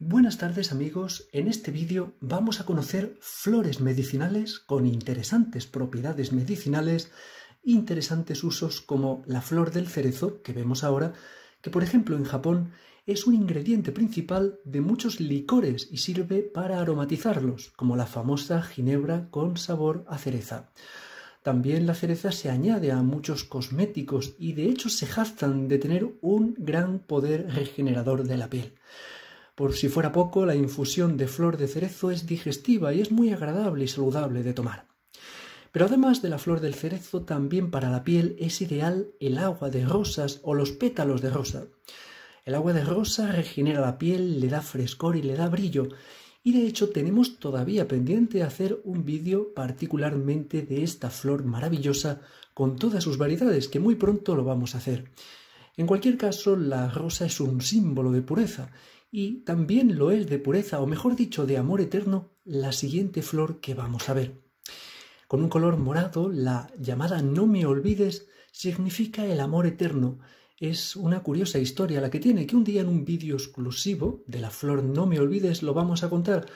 Buenas tardes amigos, en este vídeo vamos a conocer flores medicinales con interesantes propiedades medicinales, interesantes usos como la flor del cerezo que vemos ahora, que por ejemplo en Japón es un ingrediente principal de muchos licores y sirve para aromatizarlos, como la famosa ginebra con sabor a cereza. También la cereza se añade a muchos cosméticos y de hecho se jactan de tener un gran poder regenerador de la piel. Por si fuera poco, la infusión de flor de cerezo es digestiva y es muy agradable y saludable de tomar. Pero además de la flor del cerezo, también para la piel es ideal el agua de rosas o los pétalos de rosa. El agua de rosa regenera la piel, le da frescor y le da brillo. Y de hecho tenemos todavía pendiente hacer un vídeo particularmente de esta flor maravillosa con todas sus variedades, que muy pronto lo vamos a hacer. En cualquier caso, la rosa es un símbolo de pureza y también lo es de pureza, o mejor dicho, de amor eterno, la siguiente flor que vamos a ver. Con un color morado, la llamada No me olvides significa el amor eterno. Es una curiosa historia la que tiene, que un día en un vídeo exclusivo de la flor No me olvides lo vamos a contar,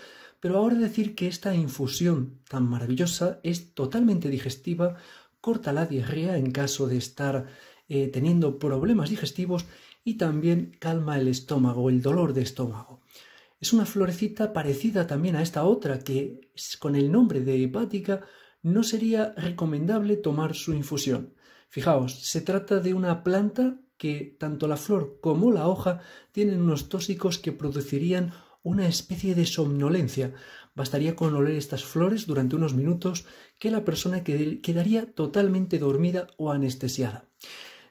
pero ahora decir que esta infusión tan maravillosa es totalmente digestiva, corta la diarrea en caso de estar eh, teniendo problemas digestivos y también calma el estómago, el dolor de estómago. Es una florecita parecida también a esta otra que con el nombre de hepática no sería recomendable tomar su infusión. Fijaos, se trata de una planta que tanto la flor como la hoja tienen unos tóxicos que producirían una especie de somnolencia. Bastaría con oler estas flores durante unos minutos que la persona quedaría totalmente dormida o anestesiada.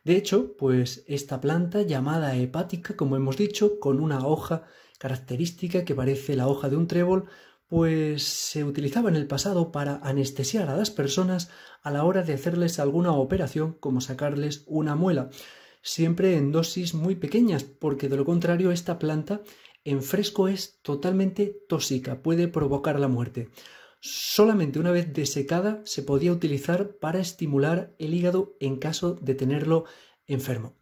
De hecho, pues esta planta llamada hepática, como hemos dicho, con una hoja característica que parece la hoja de un trébol, pues se utilizaba en el pasado para anestesiar a las personas a la hora de hacerles alguna operación como sacarles una muela, siempre en dosis muy pequeñas, porque de lo contrario esta planta en fresco es totalmente tóxica, puede provocar la muerte solamente una vez desecada se podía utilizar para estimular el hígado en caso de tenerlo enfermo.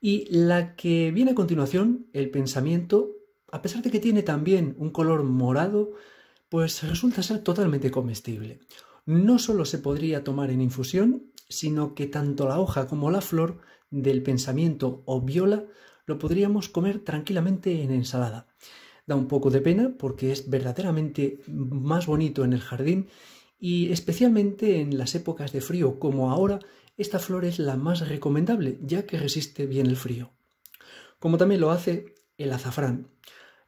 Y la que viene a continuación, el pensamiento, a pesar de que tiene también un color morado, pues resulta ser totalmente comestible. No solo se podría tomar en infusión, sino que tanto la hoja como la flor del pensamiento o viola lo podríamos comer tranquilamente en ensalada. Da un poco de pena porque es verdaderamente más bonito en el jardín y especialmente en las épocas de frío como ahora, esta flor es la más recomendable ya que resiste bien el frío. Como también lo hace el azafrán.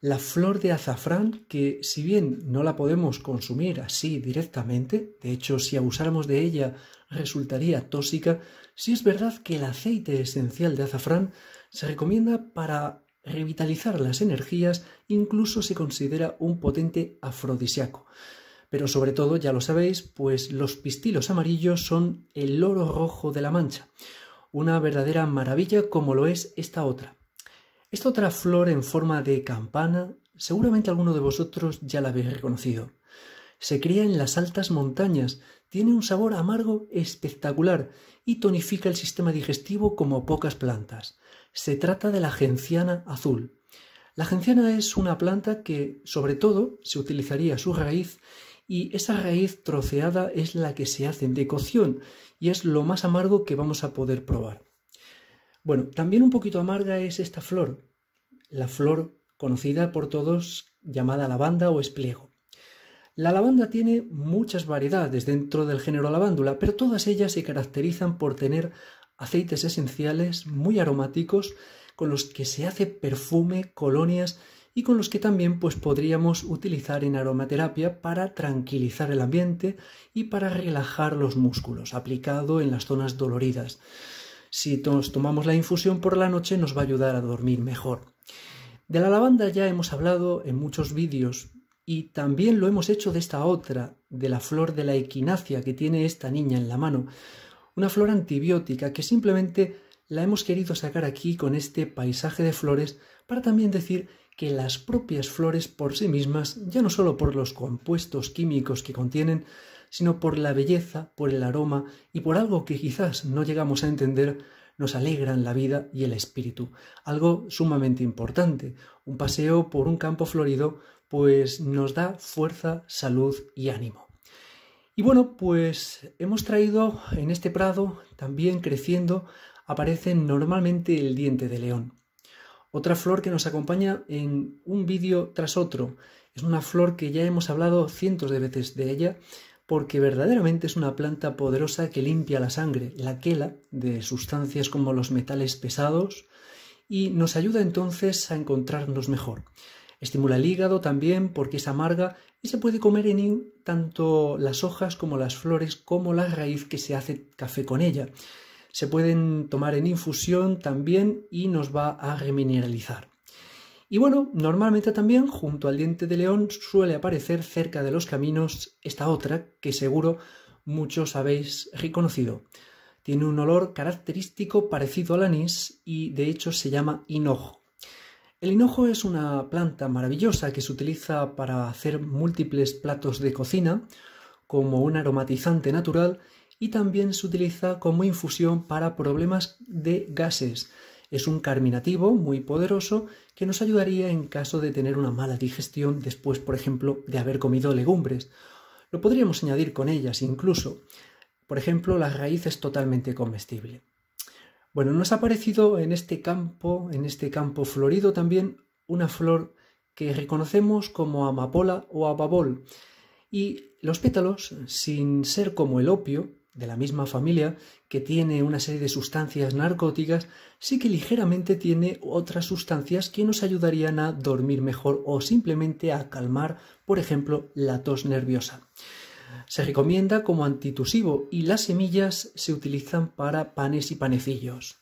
La flor de azafrán que si bien no la podemos consumir así directamente, de hecho si abusáramos de ella resultaría tóxica, si es verdad que el aceite esencial de azafrán se recomienda para revitalizar las energías, incluso se considera un potente afrodisiaco. Pero sobre todo, ya lo sabéis, pues los pistilos amarillos son el oro rojo de la mancha, una verdadera maravilla como lo es esta otra. Esta otra flor en forma de campana, seguramente alguno de vosotros ya la habéis reconocido. Se cría en las altas montañas, tiene un sabor amargo espectacular y tonifica el sistema digestivo como pocas plantas. Se trata de la genciana azul. La genciana es una planta que, sobre todo, se utilizaría su raíz y esa raíz troceada es la que se hace de cocción y es lo más amargo que vamos a poder probar. Bueno, también un poquito amarga es esta flor, la flor conocida por todos llamada lavanda o espliego. La lavanda tiene muchas variedades dentro del género lavándula, pero todas ellas se caracterizan por tener aceites esenciales muy aromáticos con los que se hace perfume, colonias y con los que también pues, podríamos utilizar en aromaterapia para tranquilizar el ambiente y para relajar los músculos, aplicado en las zonas doloridas. Si tomamos la infusión por la noche nos va a ayudar a dormir mejor. De la lavanda ya hemos hablado en muchos vídeos y también lo hemos hecho de esta otra, de la flor de la equinacia que tiene esta niña en la mano, una flor antibiótica que simplemente la hemos querido sacar aquí con este paisaje de flores para también decir que las propias flores por sí mismas, ya no solo por los compuestos químicos que contienen, sino por la belleza, por el aroma y por algo que quizás no llegamos a entender, nos alegran la vida y el espíritu. Algo sumamente importante. Un paseo por un campo florido pues nos da fuerza, salud y ánimo. Y bueno, pues hemos traído en este prado, también creciendo, aparece normalmente el diente de león. Otra flor que nos acompaña en un vídeo tras otro. Es una flor que ya hemos hablado cientos de veces de ella, porque verdaderamente es una planta poderosa que limpia la sangre, la quela de sustancias como los metales pesados y nos ayuda entonces a encontrarnos mejor. Estimula el hígado también porque es amarga y se puede comer en tanto las hojas como las flores como la raíz que se hace café con ella. Se pueden tomar en infusión también y nos va a remineralizar. Y bueno, normalmente también junto al diente de león suele aparecer cerca de los caminos esta otra que seguro muchos habéis reconocido. Tiene un olor característico parecido al anís y de hecho se llama hinojo. El hinojo es una planta maravillosa que se utiliza para hacer múltiples platos de cocina como un aromatizante natural y también se utiliza como infusión para problemas de gases. Es un carminativo muy poderoso que nos ayudaría en caso de tener una mala digestión después, por ejemplo, de haber comido legumbres. Lo podríamos añadir con ellas incluso. Por ejemplo, la raíz es totalmente comestible. Bueno, nos ha aparecido en este campo, en este campo florido también, una flor que reconocemos como amapola o ababol. Y los pétalos, sin ser como el opio, de la misma familia, que tiene una serie de sustancias narcóticas, sí que ligeramente tiene otras sustancias que nos ayudarían a dormir mejor o simplemente a calmar, por ejemplo, la tos nerviosa. Se recomienda como antitusivo y las semillas se utilizan para panes y panecillos.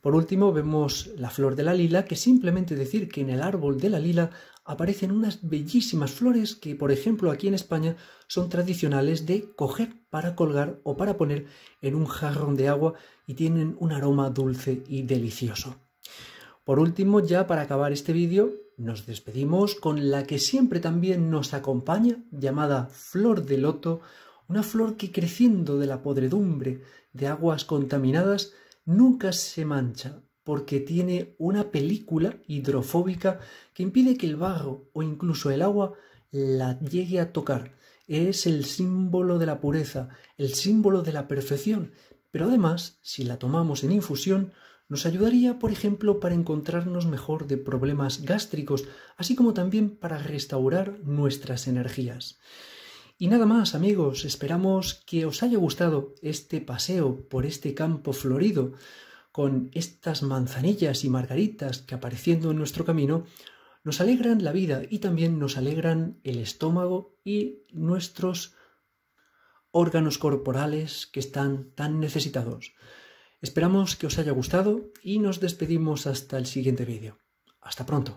Por último, vemos la flor de la lila, que simplemente decir que en el árbol de la lila aparecen unas bellísimas flores que, por ejemplo, aquí en España son tradicionales de coger para colgar o para poner en un jarrón de agua y tienen un aroma dulce y delicioso. Por último, ya para acabar este vídeo, nos despedimos con la que siempre también nos acompaña, llamada flor de loto, una flor que creciendo de la podredumbre de aguas contaminadas nunca se mancha porque tiene una película hidrofóbica que impide que el barro o incluso el agua la llegue a tocar. Es el símbolo de la pureza, el símbolo de la perfección, pero además, si la tomamos en infusión, nos ayudaría, por ejemplo, para encontrarnos mejor de problemas gástricos, así como también para restaurar nuestras energías. Y nada más, amigos, esperamos que os haya gustado este paseo por este campo florido, con estas manzanillas y margaritas que apareciendo en nuestro camino nos alegran la vida y también nos alegran el estómago y nuestros órganos corporales que están tan necesitados. Esperamos que os haya gustado y nos despedimos hasta el siguiente vídeo. Hasta pronto.